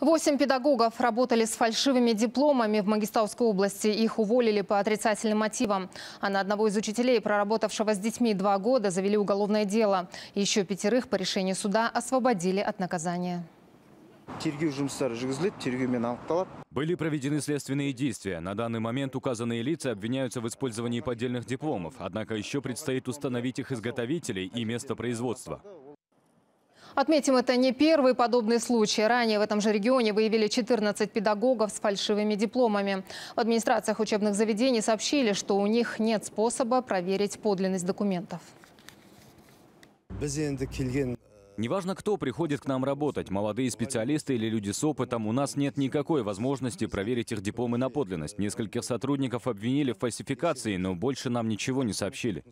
Восемь педагогов работали с фальшивыми дипломами в Магистауской области. Их уволили по отрицательным мотивам. А на одного из учителей, проработавшего с детьми два года, завели уголовное дело. Еще пятерых по решению суда освободили от наказания. Были проведены следственные действия. На данный момент указанные лица обвиняются в использовании поддельных дипломов. Однако еще предстоит установить их изготовителей и место производства. Отметим, это не первый подобный случай. Ранее в этом же регионе выявили 14 педагогов с фальшивыми дипломами. В администрациях учебных заведений сообщили, что у них нет способа проверить подлинность документов. Э, Неважно, кто приходит к нам работать, молодые специалисты или люди с опытом, у нас нет никакой возможности проверить их дипломы на подлинность. Нескольких сотрудников обвинили в фальсификации, но больше нам ничего не сообщили.